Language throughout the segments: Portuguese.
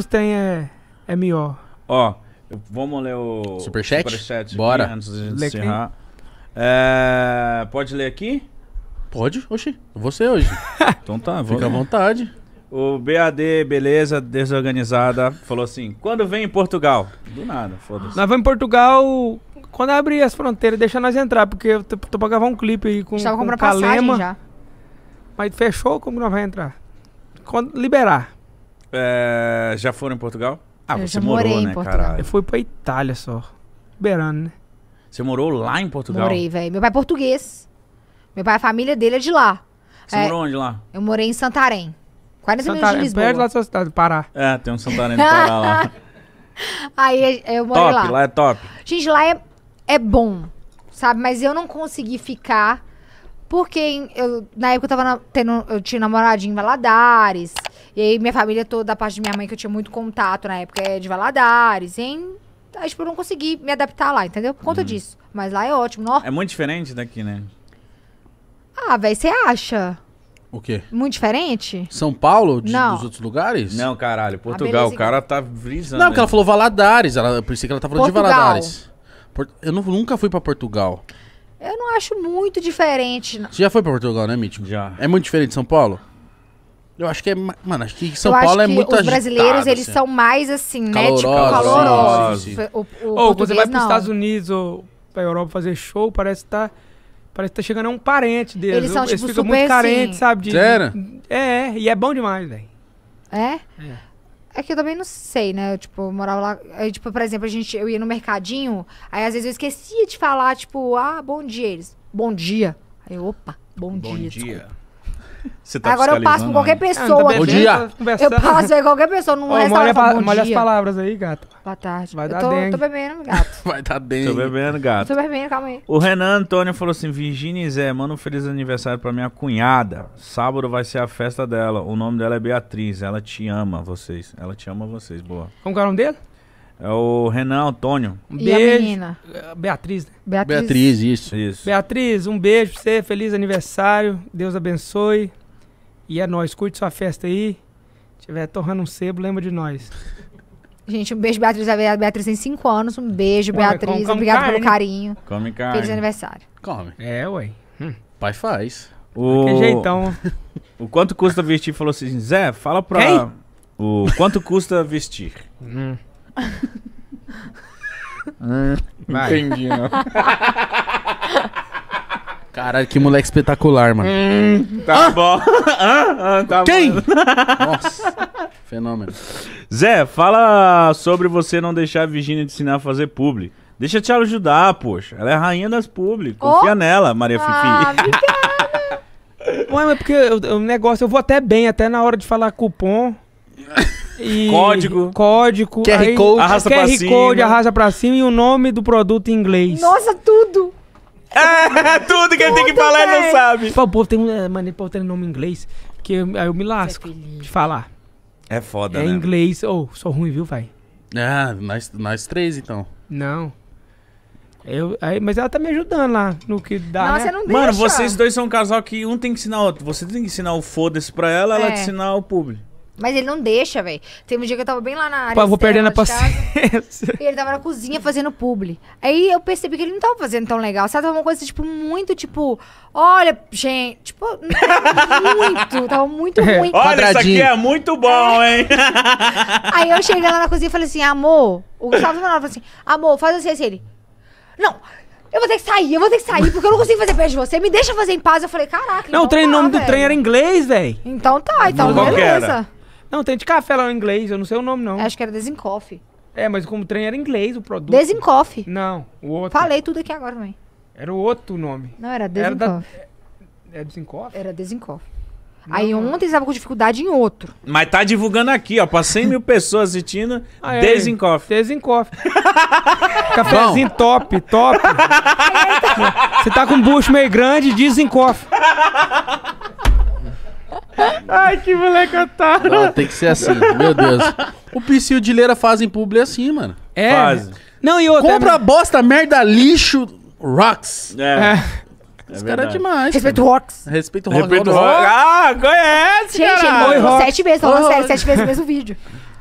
que tem é, é melhor. Ó, vamos ler o superchat, superchat Bora. antes da gente encerrar. É, pode ler aqui? Pode, oxi, você hoje. então tá, vou Fica ler. à vontade. O BAD, beleza, desorganizada, falou assim: quando vem em Portugal? Do nada, foda-se. Nós vamos em Portugal quando abrir as fronteiras, deixa nós entrar, porque eu tô, tô pra gravar um clipe aí com, com Já. Mas fechou, como nós vamos entrar? Quando liberar. É, já foram em Portugal? Ah, eu você morou, né, Portugal? Eu fui pra Itália só. Berano, né? Você morou lá em Portugal? Morei, velho. Meu pai é português. Meu pai, a família dele é de lá. Você é, morou onde lá? Eu morei em Santarém. 40 Santarém, minutos de Lisboa. perto da sua cidade, Pará. É, tem um Santarém no Pará lá. Aí é, eu morei top, lá. Top, lá é top. Gente, lá é, é bom, sabe? Mas eu não consegui ficar porque eu, na época eu tava na, tendo, eu tinha namorado em Valadares. E aí minha família toda, a parte de minha mãe, que eu tinha muito contato na época, é de Valadares, hein? Aí, tipo, eu não consegui me adaptar lá, entendeu? Por conta uhum. disso. Mas lá é ótimo, ó. É muito diferente daqui, né? Ah, velho, você acha? O quê? Muito diferente? São Paulo? De, não. Dos outros lugares? Não, caralho. Portugal. O cara tá brisando. Não, porque ela falou Valadares. Ela, eu pensei que ela tava falando Portugal. de Valadares. Por, eu não, nunca fui pra Portugal. Eu não acho muito diferente. Não. Você já foi pra Portugal, né, Mítico? Já. É muito diferente de São Paulo? Eu acho que é. Mano, acho que São Paulo é muito agitado. Os brasileiros, agitado, eles assim. são mais assim, calorosos, né? Tipo, calorosos. O, ou você vai para os Estados Unidos ou pra Europa fazer show, parece que tá. Parece que tá chegando a um parente deles. Eles, são, eles tipo, ficam muito assim. carentes, sabe? De, Sério? É, é, e é bom demais, velho. É? É. É que eu também não sei, né? Eu, tipo, morava lá. Aí, tipo, por exemplo, a gente, eu ia no mercadinho, aí às vezes eu esquecia de falar, tipo, ah, bom dia. Eles, bom dia. Aí, opa, bom, bom dia. dia. Desculpa. Você tá Agora eu passo por ah, tá tá qualquer pessoa. Ah, bom dia! Eu passo aí qualquer pessoa não oh, restaurante. as palavras aí, gato. Boa tarde. Vai eu dar tô, dengue. tô bebendo, gato. Vai dar bem Tô bebendo, gato. Tô bebendo, calma aí. O Renan Antônio falou assim: Virginia e Zé, manda um feliz aniversário pra minha cunhada. Sábado vai ser a festa dela. O nome dela é Beatriz. Ela te ama, vocês. Ela te ama, vocês. Boa. Como é o nome dele? É o Renan Antônio. Um e beijo. a Beatriz, né? Beatriz. Beatriz, isso. isso. Beatriz, um beijo pra você. Feliz aniversário. Deus abençoe. E é nóis. Curte sua festa aí. Se tiver torrando um sebo, lembra de nós. Gente, um beijo, Beatriz. A Beatriz tem 5 anos. Um beijo, Beatriz. Obrigado carne. pelo carinho. Come carne. Feliz aniversário. Come. É, ué. Hum. Pai faz. O... Que jeitão. o quanto custa vestir? Falou assim, Zé, fala pra... Quem? O quanto custa vestir? Hum entendi, não. Caralho, que moleque espetacular, mano. Hum, tá ah? bom. Ah, ah, ah, tá Quem? Bom. Nossa, fenômeno. Zé, fala sobre você não deixar a Virginia ensinar a fazer publi. Deixa eu te ajudar, poxa. Ela é a rainha das publi. Confia oh. nela, Maria ah, Fifi. Obrigada. Ué, mas é porque o negócio, eu vou até bem, até na hora de falar cupom. E código. Código. QR aí, Code. Arrasta QR pra cima. arrasta pra cima e o nome do produto em inglês. Nossa, tudo! É, tudo que ele tem que falar e não sabe. Pô, o povo tem, é, mano, o povo tem nome em inglês, que eu, aí eu me lasco é de falar. É foda, é né? É inglês. Ô, oh, sou ruim, viu, vai? Ah, nós, nós três, então. Não. Eu, aí, mas ela tá me ajudando lá no que dá. Nossa, né? não deixa. Mano, vocês dois são um casal que um tem que ensinar o outro. Você tem que ensinar o foda-se pra ela, é. ela te ensinar o público. Mas ele não deixa, velho. Tem um dia que eu tava bem lá na área. Pô, vou perdendo a paciência. Casa, e ele tava na cozinha fazendo publi. Aí eu percebi que ele não tava fazendo tão legal. Sabe, tava uma coisa, tipo, muito, tipo... Olha, gente... Tipo, muito. Tava muito é. ruim. Olha, isso aqui é muito bom, é. hein? Aí eu cheguei lá na cozinha e falei assim, amor... O Gustavo falou assim, amor, faz assim, assim. Ele... Não, eu vou ter que sair, eu vou ter que sair, porque eu não consigo fazer perto de você. Me deixa fazer em paz. Eu falei, caraca. Não, o então treino, tá, nome véio. do trem era inglês, velho. Então tá, então Qual beleza. Não, tem de café lá em inglês, eu não sei o nome, não. Acho que era Desencoff. É, mas como o trem era inglês, o produto. Desencoff. Não, o outro. Falei tudo aqui agora, mãe. Era o outro nome. Não, era Desencoff. Era da... É, é Desencoff? Era Desencoff. Coffee. Aí não. ontem estava com dificuldade em outro. Mas tá divulgando aqui, ó, pra 100 mil pessoas assistindo. Ah, é. Desencoff. Desencoff. Cafézinho top, top. Você tá com um bucho meio grande, desencoff. Ai, que moleque otário. Não, tem que ser assim, meu Deus. O Psy e o Dileira fazem publi assim, mano. É. Faz. Não, e outra. Compra né? bosta, merda, lixo, rocks. É. é. É Esse cara é demais. Respeito Rocks. Respeito Rocks. Respeito Rocks. Ah, conhece, Gente, ele morreu sete vezes, falou sério, sete vezes no mesmo vídeo.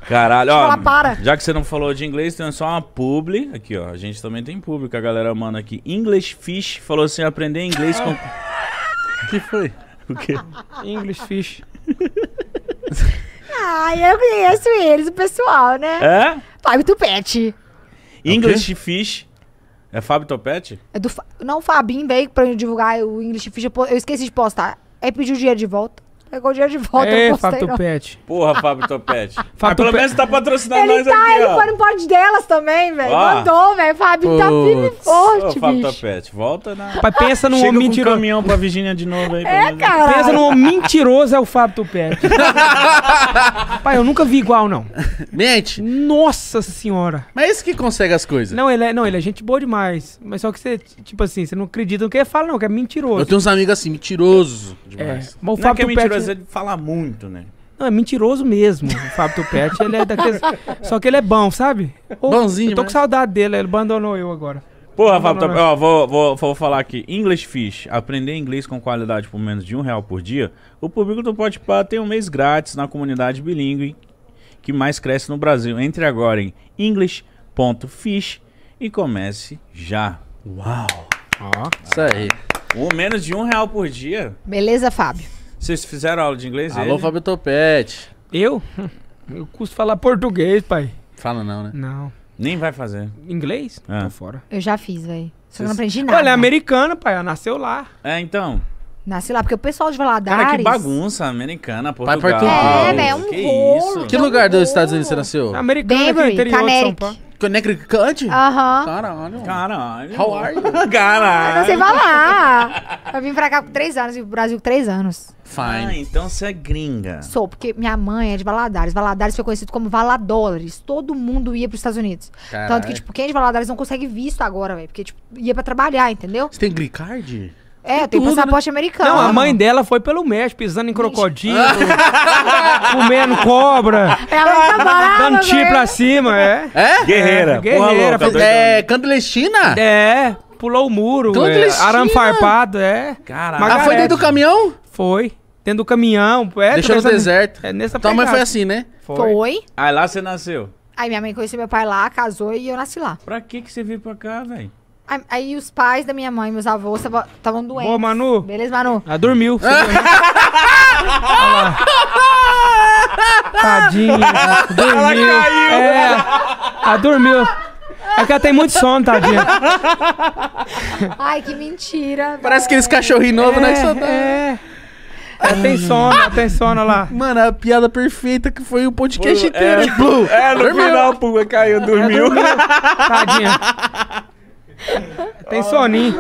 Caralho, ó. para. Já que você não falou de inglês, tem só uma publi. Aqui, ó. A gente também tem que a galera manda aqui. English Fish falou assim: aprender inglês com. O que foi? O quê? English Fish ah, eu conheço eles, o pessoal, né? É? Fábio Tupete. É English Fish. É Fábio Topete? É do Fa... Não, o Fabinho veio pra divulgar o English Fish. Eu esqueci de postar. Aí pediu o dinheiro de volta. Pegou é o dinheiro de volta, é, Fábio Topete. Porra, Fábio Topete. Fábio ah, pelo menos tá patrocinando ele nós tá, aqui, Ele foi no pódio delas também, velho. Mandou, velho. Fábio tá firme e forte, Ô, Fábio Topete, volta na... Pai, pensa num homem mentiroso. caminhão pra Virginia de novo aí. É, cara. Pensa num homem mentiroso, é o Fábio Topete. Pai, eu nunca vi igual, não. Mente. Nossa senhora. Mas é esse que consegue as coisas. Não, ele é, não, ele é gente boa demais. Mas só que você, tipo assim, você não acredita no que ele fala, não, que é mentiroso. Eu tenho uns amigos assim, mentiroso demais. É. Mas o Fábio não é é Topete Palmeiras ele fala muito, né? Não, é mentiroso mesmo. O Fábio Tupete, ele é daqueles. Só que ele é bom, sabe? Ô, Bonzinho. Eu tô né? com saudade dele, ele abandonou eu agora. Porra, Fábio Tupete, ó, vou, vou, vou falar aqui. English Fish, aprender inglês com qualidade por menos de um real por dia. O público do Pode tem um mês grátis na comunidade bilíngue que mais cresce no Brasil. Entre agora em English.fish e comece já. Uau! Ó, isso aí. Ou menos de um real por dia. Beleza, Fábio? Vocês fizeram aula de inglês? Alô, ele? Fábio Topete. Eu? Eu custo falar português, pai. Fala não, né? Não. Nem vai fazer. Inglês? Ah. Tô fora. Eu já fiz, velho. você não aprendi nada. Olha, é americana, pai. Ela nasceu lá. É, então. Nasci lá, porque o pessoal de Valadares... Cara, que bagunça, americana, Portugal. Pai português. É, né? é um que rolo. Isso? Que, lugar é dos Estados Unidos você nasceu? Americana, Denver, interior de São Paulo. Connecticut? Aham. Caralho. Caralho. How are you? Caralho. Eu não sei falar. Eu vim pra cá por três anos, vim pro Brasil por três anos. Ah, Fine. então você é gringa. Sou, porque minha mãe é de Valadares. Valadares foi conhecido como Valadólares. Todo mundo ia pros Estados Unidos. Caralho. Tanto que, tipo, quem é de Valadares não consegue visto agora, velho. Porque, tipo, ia pra trabalhar, entendeu? Você tem green card? É, tem tudo, passaporte né? americano. Não, a mãe dela foi pelo México, pisando em crocodilo, comendo cobra. Ela tá barata, Dando tiro pra cima, é. É? Guerreira. É, guerreira. Pô, louca, é, clandestina? É, pulou o muro. É, clandestina. É, arame farpado, é. Caralho. Ah, foi dentro do caminhão? Foi. Dentro do caminhão. É, Deixou no deserto. É, nessa Tua mãe foi assim, né? Foi. foi. Aí lá você nasceu? Aí minha mãe conheceu meu pai lá, casou e eu nasci lá. Pra que que você veio pra cá, velho? Aí os pais da minha mãe, meus avós, estavam doentes. Boa, Manu. Beleza, Manu? Ela ah, dormiu. Tadinha. Dormiu. Ela caiu. É, ela dormiu. É que ela tem muito sono, tadinha. Ai, que mentira. Parece aqueles cachorrinhos novos, né, é, né? Só tá... É. Ela tem sono, ela tem sono lá. Mano, a piada perfeita que foi o podcast inteiro. É, é, no dormiu. final, pô, caiu, dormiu. dormiu. Tadinha. Tem soninho.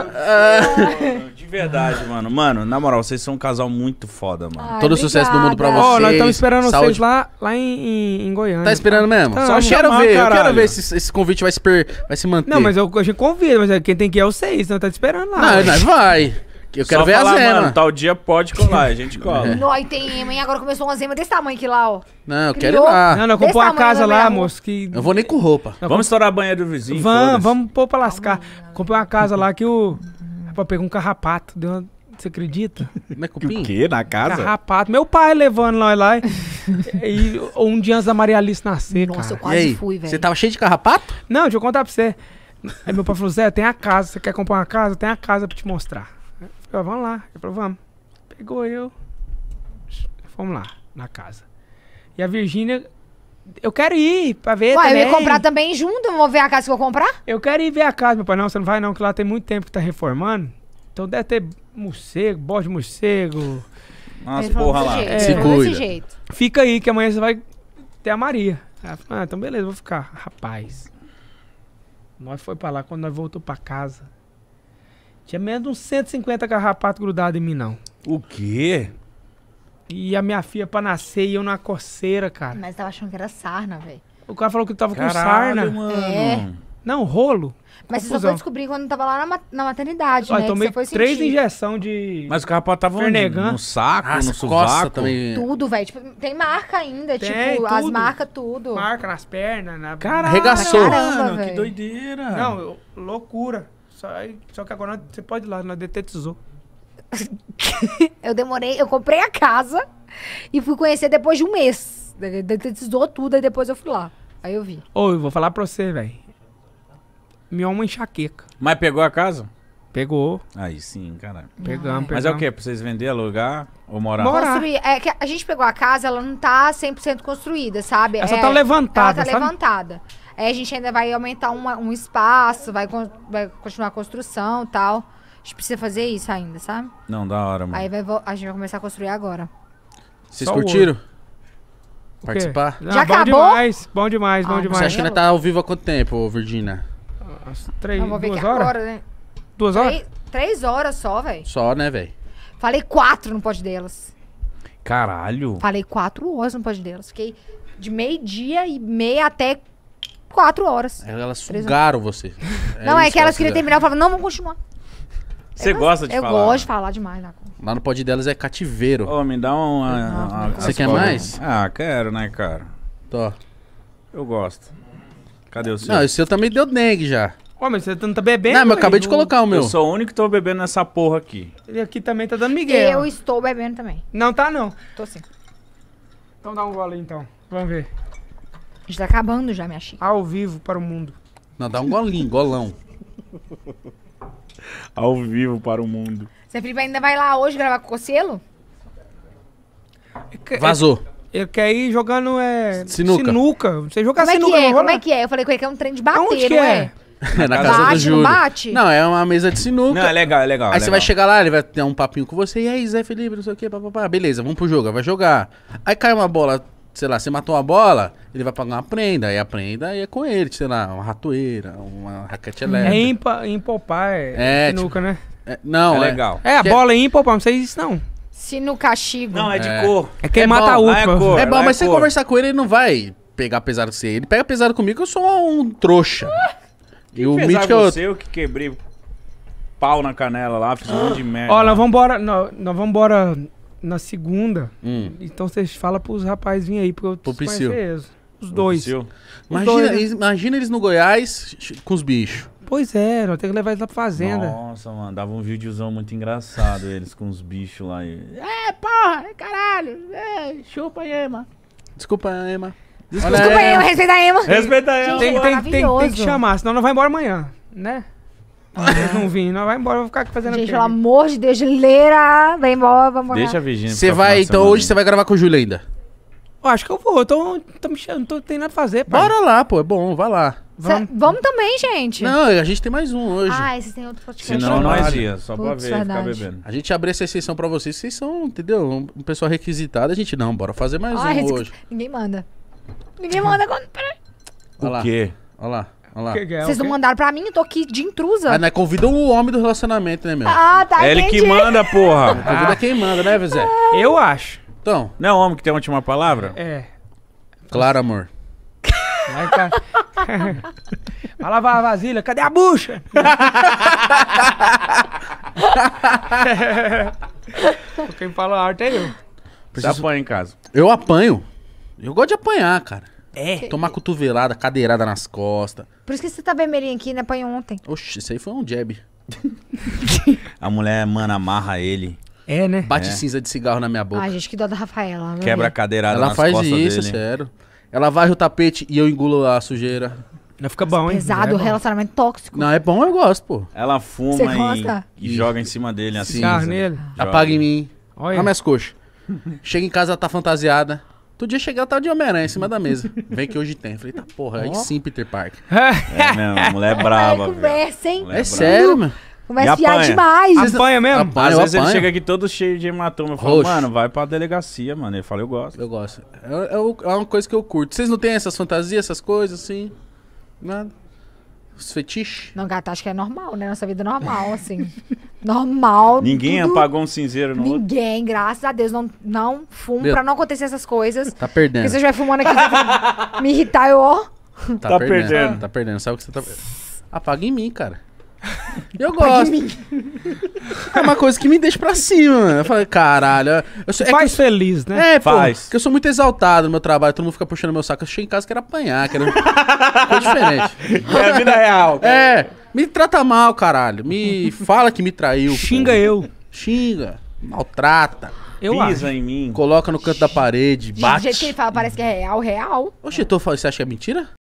de verdade, mano. Mano, na moral, vocês são um casal muito foda, mano. Ai, Todo obrigada. sucesso do mundo pra vocês. Ó, oh, nós estamos esperando Saúde. vocês lá, lá em, em Goiânia. Tá esperando tá. mesmo? Só quero chamar, ver, caralho. eu quero ver se esse convite vai, se per... vai se manter. Não, mas eu, a gente convida, mas é, quem tem que ir é vocês, então né? tá te esperando lá. Não, nós vai. Eu quero Só ver falar, a zema. Mano, tal dia pode colar, a gente cola. É. Não, aí tem ema, agora começou uma zema desse tamanho aqui lá, ó. Não, eu quero ir lá. Não, não, comprou uma casa lá, moço, que... Eu vou nem com roupa. Não, vamos estourar a banha do vizinho, Vamos, vamos pôr pra lascar. Comprei uma casa lá que o... Rapaz, pegou um carrapato, deu uma... Você acredita? Não é O quê? Na casa? Carrapato. Meu pai levando nós lá. e um dia antes da Maria Alice nascer, Nossa, cara. eu quase aí, fui, velho. Você tava cheio de carrapato? Não, deixa eu contar pra você. Aí meu pai falou, Zé, tem a casa. Você quer comprar uma casa? Tem a casa pra te mostrar. Eu, vamos lá. Ele falou, vamos. Pegou eu. Fomos lá, na casa. E a Virgínia eu quero ir pra ver Ué, também. eu ia comprar também junto, vou ver a casa que eu vou comprar? Eu quero ir ver a casa, meu pai. Não, você não vai não, que lá tem muito tempo que tá reformando. Então deve ter morcego, bode de morcego. Nossa, porra lá. É, Se cuida. Fica aí, que amanhã você vai ter a Maria. Ela falou, ah, então beleza, vou ficar. Rapaz, nós foi pra lá, quando nós voltou pra casa, tinha menos de uns 150 carrapatos grudados em mim, não. O quê? E a minha filha pra nascer e eu na coceira, cara. Mas tava achando que era sarna, velho. O cara falou que tava Caralho, com sarna. Mano. É. Não, rolo. Mas Confusão. você só foi descobrir quando tava lá na, na maternidade, Ó, né? tomei três injeções de. Mas o carrapato tava Fernegã. no saco, no sovaco. Também. Tudo, velho. Tipo, tem marca ainda. Tem, tipo, tudo. as marcas, tudo. Marca nas pernas, na. Caralho, Arregaçou. Caramba, Mano, que doideira. Não, eu, loucura. Só que agora você pode ir lá, nós detetizou. eu demorei, eu comprei a casa e fui conhecer depois de um mês. Detetizou tudo, aí depois eu fui lá. Aí eu vi. Ô, eu vou falar pra você, velho. Minha uma enxaqueca. Mas pegou a casa? Pegou. Aí sim, caralho. Pegamos, pegamos. Mas é o quê? Pra vocês vender, alugar ou morar? morar. Construir. É que a gente pegou a casa, ela não tá 100% construída, sabe? Ela só é, tá levantada, Ela tá sabe? levantada. Aí a gente ainda vai aumentar um espaço, vai, con vai continuar a construção e tal. A gente precisa fazer isso ainda, sabe? Não, da hora, mano. Aí vai, a gente vai começar a construir agora. Vocês Só curtiram? O Participar? Não, Já bom acabou? Demais, bom demais, ah, bom demais. Você acha que ainda tá ao vivo há quanto tempo, Virginia? As três, Não, ver duas horas? Agora, né? Duas horas? Três, três horas só, velho. Só, né, velho? Falei quatro no pod delas. Caralho. Falei quatro horas no pod delas. Fiquei de meio-dia e meia até quatro horas. Elas sugaram você. É não, é que, elas queriam terminar e falavam, não, vamos continuar. Você gosta de eu falar? Eu gosto de falar demais, Lá no pódio delas é cativeiro. Ô, oh, me dá uma. você quer mais? Ah, quero, né, cara? Tô. Eu gosto. Cadê o seu? Não, o seu também deu dengue já. Ué, mas você não tá bebendo? Não, mas eu né? acabei de colocar o meu. Eu sou o único que tô bebendo nessa porra aqui. Ele aqui também tá dando Miguel Eu estou bebendo também. Não tá, não. Tô sim. Então dá um gole então. Vamos ver. A gente tá acabando já, minha xícara. Ao vivo para o mundo. Não, dá um golinho, golão. Ao vivo para o mundo. Você Felipe ainda vai lá hoje gravar com o Cocelo? É Vazou. Ele é- é quer ir jogando é, Sinuca. sinuca. Você joga Como é sinuca. que é? Como é que é? Eu falei com ele que é um trem de bater, Aonde que não é? é? É na casa Bate, do não bate? Não, é uma mesa de sinuca. Não, é legal, é legal. Aí você vai chegar lá, ele vai ter um papinho com você. E aí, Zé Felipe, não sei o que, papapá. Beleza, vamos pro jogo. Vai jogar. Aí cai uma bola sei lá, você matou uma bola, ele vai pagar uma prenda, e a prenda é com ele, sei lá, uma ratoeira, uma raquete é elétrica. É é, tipo, sinuca, tipo, né? É, não, é, é legal. É, a é bola é impopar, não sei isso não. Sinuca chigo. Não, é de é. cor. É quem é mata bom, a UPA. Ah, é, cor, é bom, ah, é mas se você conversar com ele, ele não vai pegar pesado com você. Ele pega pesado comigo, eu sou um trouxa. Ah, e o mítico que eu... eu que quebrei pau na canela lá, fiz um monte de merda. Ó, nós vambora, nós, na segunda. Hum. Então vocês falam pros rapazes virem aí, porque eu Pro Priscil. Os dois. Imagina, dois, né? imagina eles no Goiás com os bichos. Pois é, eu tenho que levar eles lá pra fazenda. Nossa, mano, dava um videozão muito engraçado eles com os bichos lá. E... É, porra, é caralho, é, chupa aí, mano. Desculpa, Ema. Desculpa, Olha, Ema. respeita a Ema. Respeita a Ema. Tem, tem, tem, tem, que chamar, senão não vai embora amanhã, né? Não, ah. não vim, não vai embora, vou ficar aqui fazendo Gente, pelo amor de Deus, Leira, vai embora, vamos Deixa a Virginia. Você vai, então hoje você vai gravar com o Júlio ainda? Eu acho que eu vou, eu tô, tô não tem nada pra fazer, pai. Bora lá, pô, é bom, vai lá. Vamos. Cê, vamos também, gente. Não, a gente tem mais um hoje. Ah, vocês têm outro podcast. Senão não, nós ia, só Puts, pra ver, verdade. ficar bebendo. A gente abre essa exceção pra vocês, vocês são, entendeu? Um, um pessoal requisitado, a gente não, bora fazer mais ah, um hoje. Ninguém manda. Ninguém manda quando... O quê? Olha lá. Olha lá. É, Vocês não mandaram pra mim, eu tô aqui de intrusa. Ah, né? Convida o homem do relacionamento, né, meu? Ah, tá. É ele que manda, porra. Convida ah. quem manda, né, Vizé? Ah. Eu acho. Então. Não é o homem que tem a última palavra? É. Claro, amor. Vai, tá. Vai lavar a vasilha, cadê a bucha? Quem fala arte é eu. Preciso... Você apanha em casa? Eu apanho. Eu gosto de apanhar, cara. É? Tomar cotovelada, cadeirada nas costas. Por isso que você tá vermelhinho aqui, né? Apanhou ontem. Oxe, isso aí foi um jab. a mulher, mano, amarra ele. É, né? Bate É. cinza de cigarro na minha boca. Ai, gente, que dó da Rafaela. Quebra a cadeirada Ela nas faz isso, dele. sério. Ela varre o tapete e eu engulo a sujeira. Não fica bom, hein? Pesado, é bom. relacionamento tóxico. Não, é bom, eu gosto, pô. Ela fuma e, e joga em cima dele assim. Cigarro nele. Apaga em mim. Olha. Olha minhas coxas. Chega em casa, ela tá fantasiada. Todo dia chegar tava de Homem-Aranha em cima da mesa. Vem que hoje tem. Falei, tá porra, aí sim, Peter Park É mesmo, é, mulher é brava. É, Conversa, hein? Mulher é, é brava. sério, mano. Conversa E apanha. fiar demais. Apanha mesmo? Apanha. Às vezes ele chega aqui todo cheio de hematoma. Eu falo, mano, vai pra delegacia, mano. Ele fala, eu gosto. Eu gosto. É, é é uma coisa que eu curto. Vocês não têm essas fantasias, essas coisas, assim? Nada. Os fetiches? Não, gata, acho que é normal, né? Nossa vida é normal, assim. normal. Ninguém tudo... apagou um cinzeiro no Ninguém, outro. graças a Deus. Não, não fumo Meu... pra não acontecer essas coisas. Tá perdendo. Porque você vai fumando aqui, vai me irritar, eu ó. Tá, tá perdendo. perdendo. Tá perdendo. Sabe o que você tá Apaga em mim, cara. Eu gosto. É uma coisa que me deixa pra cima, mano. Eu falei, caralho. Eu sou, é Faz que eu, feliz, né? É, pô, Faz. Porque eu sou muito exaltado no meu trabalho, todo mundo fica puxando meu saco. Eu cheguei em casa que era apanhar, que era. Foi diferente. É a vida real. Cara. É. Me trata mal, caralho. Me fala que me traiu. Xinga pô. eu. Xinga. Maltrata. Eu Pisa acho. em mim. Coloca no canto da parede, bate. Do jeito que ele fala, parece que é real, real. Oxe, é. tô falando, você acha que é mentira?